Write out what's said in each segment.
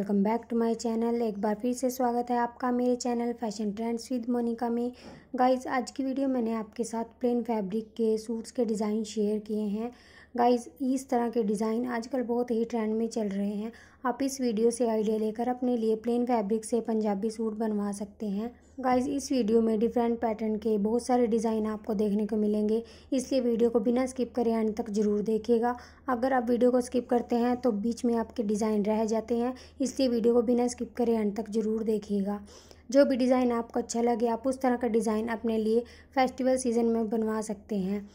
welcome back to my channel एक बार फिर से स्वागत है आपका मेरे channel fashion trends with Monika में गाइस आज की वीडियो मैंने आपके साथ प्लेन फैब्रिक के सूट्स के डिज़ाइन शेयर किए हैं गाइस इस तरह के डिज़ाइन आजकल बहुत ही ट्रेंड में चल रहे हैं आप इस वीडियो से आइडिया लेकर अपने लिए प्लेन फैब्रिक से पंजाबी सूट बनवा सकते हैं गाइज इस वीडियो में डिफरेंट पैटर्न के बहुत सारे डिज़ाइन आपको देखने को मिलेंगे इसलिए वीडियो को बिना स्किप करे अंत तक ज़रूर देखिएगा अगर आप वीडियो को स्किप करते हैं तो बीच में आपके डिज़ाइन रह जाते हैं इसलिए वीडियो को बिना स्किप करे अंत तक ज़रूर देखिएगा जो भी डिज़ाइन आपको अच्छा लगे आप उस तरह का डिज़ाइन अपने लिए फेस्टिवल सीज़न में बनवा सकते हैं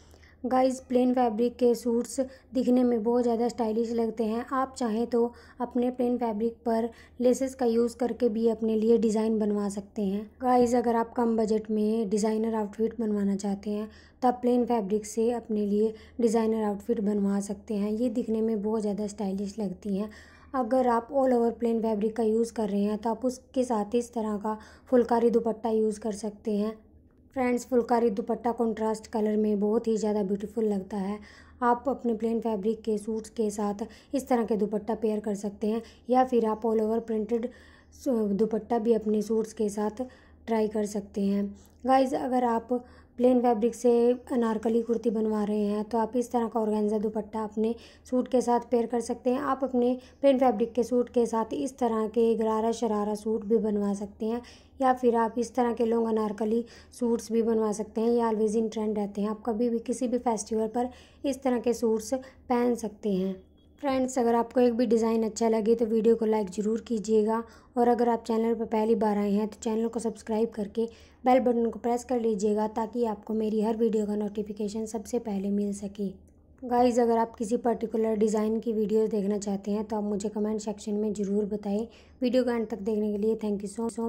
गाइस प्लेन फैब्रिक के सूट्स दिखने में बहुत ज़्यादा स्टाइलिश लगते हैं आप चाहें तो अपने प्लेन फैब्रिक पर लेसेस का यूज़ करके भी अपने लिए डिज़ाइन बनवा सकते हैं गाइस अगर आप कम बजट में डिज़ाइनर आउटफिट बनवाना चाहते हैं तो आप प्लेन फैब्रिक से अपने लिए डिज़ाइनर आउटफिट बनवा सकते हैं ये दिखने में बहुत ज़्यादा स्टाइलिश लगती हैं अगर आप ऑल ओवर प्लेन फैब्रिक का यूज़ कर रहे हैं तो आप उसके साथ इस तरह का फुलकारी दुपट्टा यूज़ कर सकते हैं friends phulkari dupatta contrast colour में बहुत ही ज़्यादा ब्यूटीफुल लगता है आप अपने प्लेन फैब्रिक के सूट्स के साथ इस तरह के दुपट्टा पेयर कर सकते हैं या फिर आप ऑल ओवर प्रिंटेड दुपट्टा भी अपने सूट्स के साथ ट्राई कर सकते हैं गाइज़ अगर आप प्लेन फैब्रिक से अनारकली कुर्ती बनवा रहे हैं तो आप इस तरह का ऑर्गेन्जा दुपट्टा अपने सूट के साथ पेयर कर सकते हैं आप अपने प्लेन फैब्रिक के सूट के साथ इस तरह के गरारा शरारा सूट भी बनवा सकते हैं या फिर आप इस तरह के लोग अनारकली सूट्स भी बनवा सकते हैं ये ऑलवेज इन ट्रेंड रहते हैं आप कभी भी किसी भी फेस्टिवल पर इस तरह के सूट्स पहन सकते हैं फ्रेंड्स अगर आपको एक भी डिज़ाइन अच्छा लगे तो वीडियो को लाइक ज़रूर कीजिएगा और अगर आप चैनल पर पहली बार आए हैं तो चैनल को सब्सक्राइब करके बेल बटन को प्रेस कर लीजिएगा ताकि आपको मेरी हर वीडियो का नोटिफिकेशन सबसे पहले मिल सके गाइज़ अगर आप किसी पर्टिकुलर डिज़ाइन की वीडियो देखना चाहते हैं तो आप मुझे कमेंट सेक्शन में ज़रूर बताएं वीडियो का एंड तक देखने के लिए थैंक यू सो सो